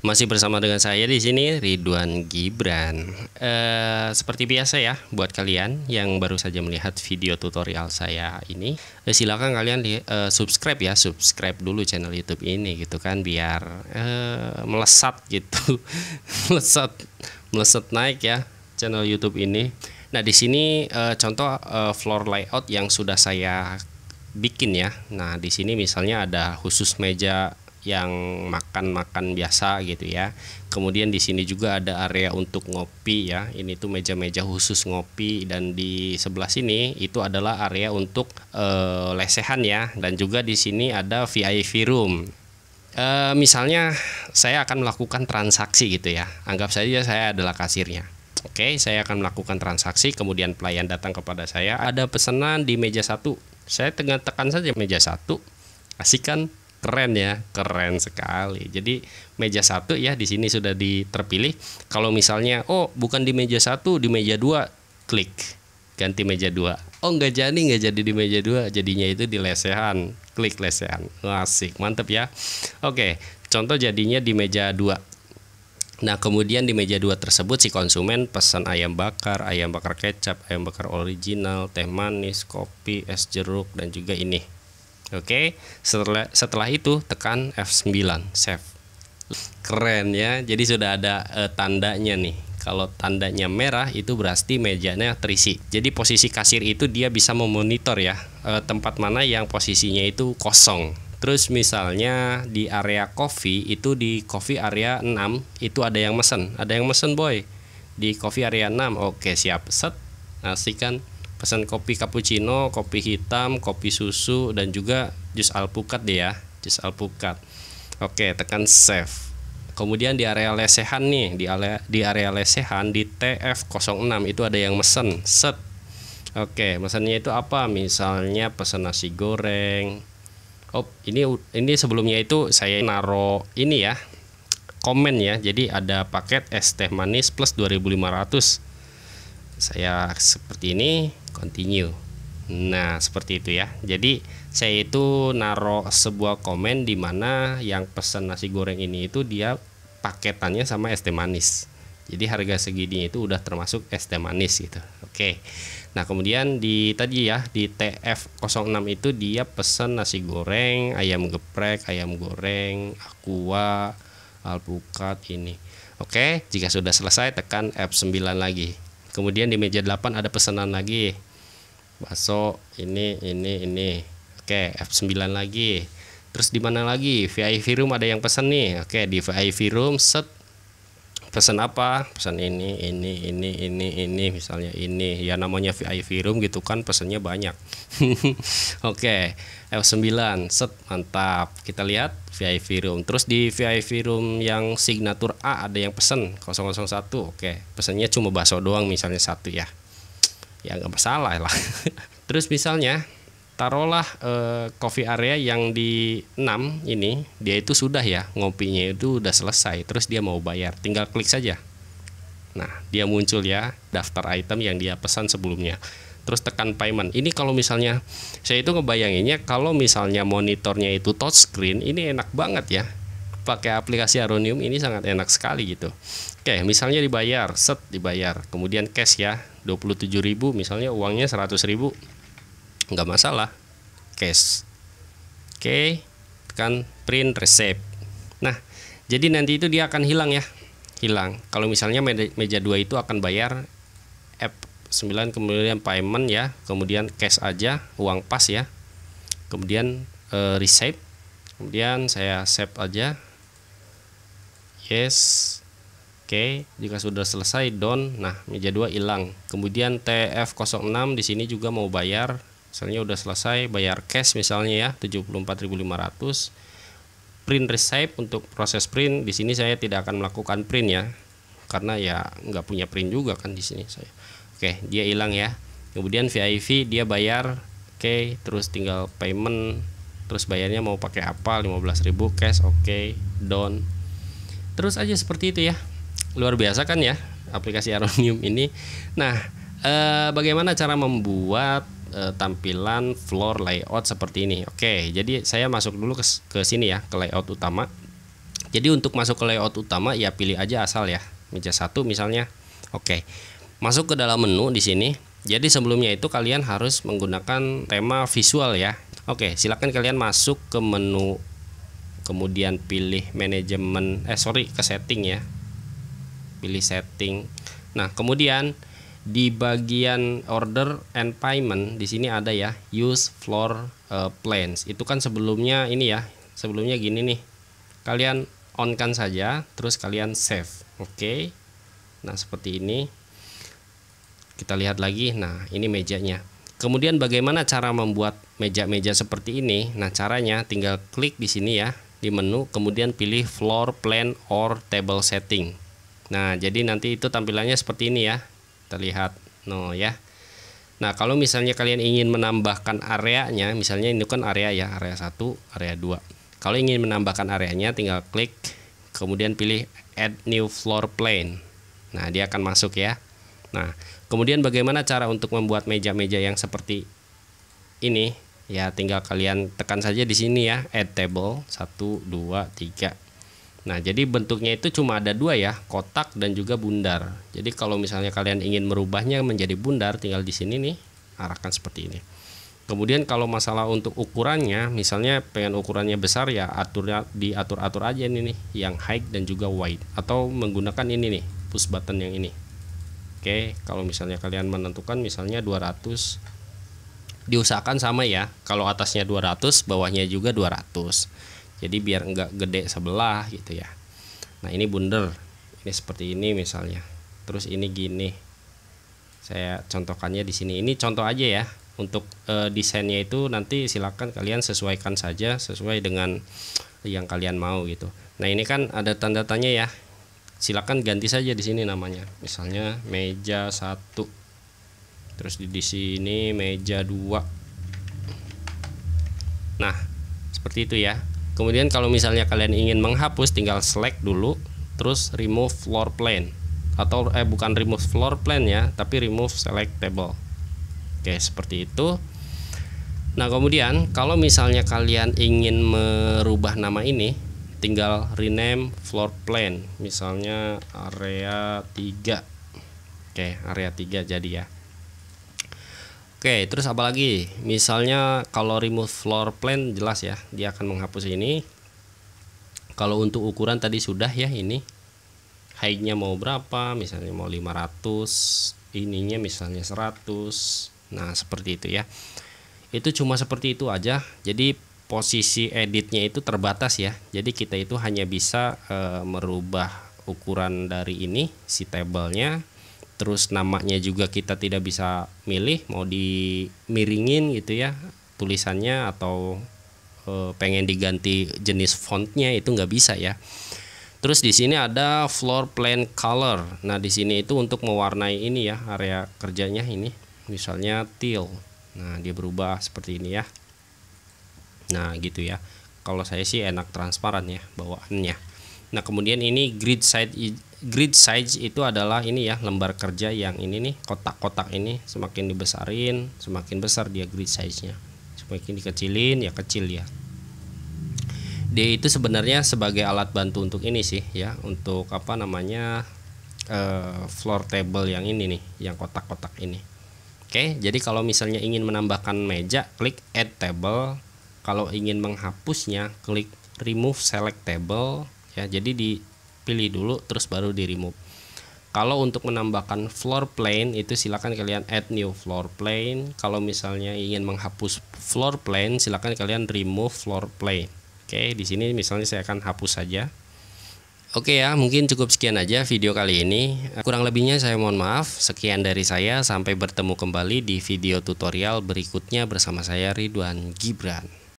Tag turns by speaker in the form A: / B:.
A: Masih bersama dengan saya di sini Ridwan Gibran. Eh, seperti biasa ya, buat kalian yang baru saja melihat video tutorial saya ini, e, silakan kalian di e, subscribe ya, subscribe dulu channel YouTube ini gitu kan, biar e, melesat gitu, melesat, melesat naik ya channel YouTube ini. Nah di sini e, contoh e, floor layout yang sudah saya bikin ya. Nah di sini misalnya ada khusus meja yang makan-makan biasa gitu ya. Kemudian di sini juga ada area untuk ngopi ya. Ini tuh meja-meja khusus ngopi dan di sebelah sini itu adalah area untuk e, lesehan ya dan juga di sini ada VIP room. E, misalnya saya akan melakukan transaksi gitu ya. Anggap saja saya adalah kasirnya. Oke, saya akan melakukan transaksi kemudian pelayan datang kepada saya. Ada pesanan di meja satu. Saya tengah tekan saja meja satu. Asik keren ya keren sekali jadi meja satu ya di sini sudah diterpilih kalau misalnya oh bukan di meja satu di meja dua klik ganti meja dua oh nggak jadi nggak jadi di meja dua jadinya itu di lesehan klik lesehan asik mantep ya oke contoh jadinya di meja dua Nah, kemudian di meja dua tersebut si konsumen pesan ayam bakar, ayam bakar kecap, ayam bakar original, teh manis, kopi, es jeruk dan juga ini Oke, setelah setelah itu tekan F9, save. Keren ya. Jadi sudah ada e, tandanya nih. Kalau tandanya merah itu berarti mejanya terisi. Jadi posisi kasir itu dia bisa memonitor ya e, tempat mana yang posisinya itu kosong. Terus misalnya di area coffee itu di coffee area 6 itu ada yang mesen, ada yang mesen boy. Di coffee area 6. Oke, siap. Set. Asik kan? pesan kopi cappuccino, kopi hitam, kopi susu dan juga jus alpukat deh ya, jus alpukat. Oke, tekan save. Kemudian di area lesehan nih, di area di area lesehan di TF06 itu ada yang mesen, set. Oke, mesennya itu apa? Misalnya pesan nasi goreng. Oh, ini ini sebelumnya itu saya naro ini ya. Komen ya. Jadi ada paket es teh manis plus 2500. Saya seperti ini continue Nah, seperti itu ya. Jadi, saya itu naruh sebuah komen di mana yang pesan nasi goreng ini itu dia paketannya sama es teh manis. Jadi harga segini itu udah termasuk es teh manis gitu. Oke. Nah, kemudian di tadi ya di TF06 itu dia pesan nasi goreng, ayam geprek, ayam goreng, aqua, alpukat ini. Oke, jika sudah selesai tekan F9 lagi. Kemudian di meja 8 ada pesanan lagi bakso ini ini ini oke F9 lagi terus di mana lagi VIP room ada yang pesan nih oke di VIP room set pesan apa pesan ini ini ini ini ini misalnya ini ya namanya VIP room gitu kan pesannya banyak oke F9 set mantap kita lihat VIP room terus di VIP room yang signature A ada yang pesan 001 oke pesannya cuma bakso doang misalnya satu ya ya nggak masalah lah terus misalnya taruhlah e, coffee area yang di 6 ini dia itu sudah ya ngopinya itu udah selesai terus dia mau bayar tinggal klik saja nah dia muncul ya daftar item yang dia pesan sebelumnya terus tekan payment ini kalau misalnya saya itu ngebayanginnya kalau misalnya monitornya itu touchscreen ini enak banget ya pakai aplikasi Aronium ini sangat enak sekali gitu. Oke, misalnya dibayar, set dibayar, kemudian cash ya, 27.000 misalnya uangnya 100.000. nggak masalah. Cash. Oke, tekan print resep. Nah, jadi nanti itu dia akan hilang ya. Hilang. Kalau misalnya meja 2 itu akan bayar app 9 kemudian payment ya, kemudian cash aja, uang pas ya. Kemudian e, receipt. kemudian saya save aja yes oke okay. jika sudah selesai down nah meja 2 hilang kemudian TF06 di sini juga mau bayar misalnya udah selesai bayar cash misalnya ya 74.500 print receipt untuk proses print di sini saya tidak akan melakukan print ya karena ya nggak punya print juga kan di sini saya oke okay, dia hilang ya kemudian VIV dia bayar oke okay, terus tinggal payment terus bayarnya mau pakai apa 15.000 cash oke okay, down terus aja seperti itu ya luar biasa kan ya aplikasi Aronium ini nah eh, bagaimana cara membuat eh, tampilan floor layout seperti ini oke jadi saya masuk dulu ke, ke sini ya ke layout utama jadi untuk masuk ke layout utama ya pilih aja asal ya meja satu misalnya oke masuk ke dalam menu di sini jadi sebelumnya itu kalian harus menggunakan tema visual ya oke silahkan kalian masuk ke menu kemudian pilih manajemen eh sorry ke setting ya pilih setting nah kemudian di bagian order and payment di sini ada ya use floor uh, plans itu kan sebelumnya ini ya sebelumnya gini nih kalian on kan saja terus kalian save oke okay. nah seperti ini kita lihat lagi nah ini mejanya kemudian bagaimana cara membuat meja-meja seperti ini nah caranya tinggal klik di sini ya di menu kemudian pilih floor plan or table setting nah jadi nanti itu tampilannya seperti ini ya terlihat no ya Nah kalau misalnya kalian ingin menambahkan areanya misalnya ini kan area ya area 1 area 2 kalau ingin menambahkan areanya tinggal klik kemudian pilih add new floor plan nah dia akan masuk ya Nah kemudian bagaimana cara untuk membuat meja-meja yang seperti ini ya tinggal kalian tekan saja di sini ya add table 1 2 3 nah jadi bentuknya itu cuma ada dua ya kotak dan juga bundar jadi kalau misalnya kalian ingin merubahnya menjadi bundar tinggal di sini nih arahkan seperti ini kemudian kalau masalah untuk ukurannya misalnya pengen ukurannya besar ya aturnya diatur-atur aja ini nih yang high dan juga wide atau menggunakan ini nih push button yang ini Oke kalau misalnya kalian menentukan misalnya 200 diusahakan sama ya kalau atasnya 200 bawahnya juga 200 jadi biar enggak gede sebelah gitu ya nah ini bunder ini seperti ini misalnya terus ini gini saya contohkannya di sini ini contoh aja ya untuk e, desainnya itu nanti silakan kalian sesuaikan saja sesuai dengan yang kalian mau gitu nah ini kan ada tanda tanya ya silakan ganti saja di sini namanya misalnya meja satu terus di, sini meja dua. nah seperti itu ya kemudian kalau misalnya kalian ingin menghapus tinggal select dulu terus remove floor plan atau eh bukan remove floor plan ya tapi remove select table oke seperti itu nah kemudian kalau misalnya kalian ingin merubah nama ini tinggal rename floor plan misalnya area 3 oke area 3 jadi ya Oke, terus apa lagi? Misalnya kalau remove floor plan jelas ya, dia akan menghapus ini. Kalau untuk ukuran tadi sudah ya ini. High-nya mau berapa? Misalnya mau 500, ininya misalnya 100. Nah, seperti itu ya. Itu cuma seperti itu aja. Jadi posisi editnya itu terbatas ya. Jadi kita itu hanya bisa e, merubah ukuran dari ini si tabelnya terus namanya juga kita tidak bisa milih mau dimiringin gitu ya tulisannya atau e, pengen diganti jenis fontnya itu nggak bisa ya terus di sini ada floor plan color nah di sini itu untuk mewarnai ini ya area kerjanya ini misalnya teal nah dia berubah seperti ini ya nah gitu ya kalau saya sih enak transparan ya bawaannya nah kemudian ini grid side grid size itu adalah ini ya lembar kerja yang ini nih kotak-kotak ini semakin dibesarin semakin besar dia grid size-nya semakin dikecilin ya kecil ya dia itu sebenarnya sebagai alat bantu untuk ini sih ya untuk apa namanya uh, floor table yang ini nih yang kotak-kotak ini Oke jadi kalau misalnya ingin menambahkan meja klik add table kalau ingin menghapusnya klik remove select table ya jadi di pilih dulu terus baru di remove kalau untuk menambahkan floor plane itu silakan kalian add new floor plane kalau misalnya ingin menghapus floor plane silakan kalian remove floor plane oke di sini misalnya saya akan hapus saja oke ya mungkin cukup sekian aja video kali ini kurang lebihnya saya mohon maaf sekian dari saya sampai bertemu kembali di video tutorial berikutnya bersama saya Ridwan Gibran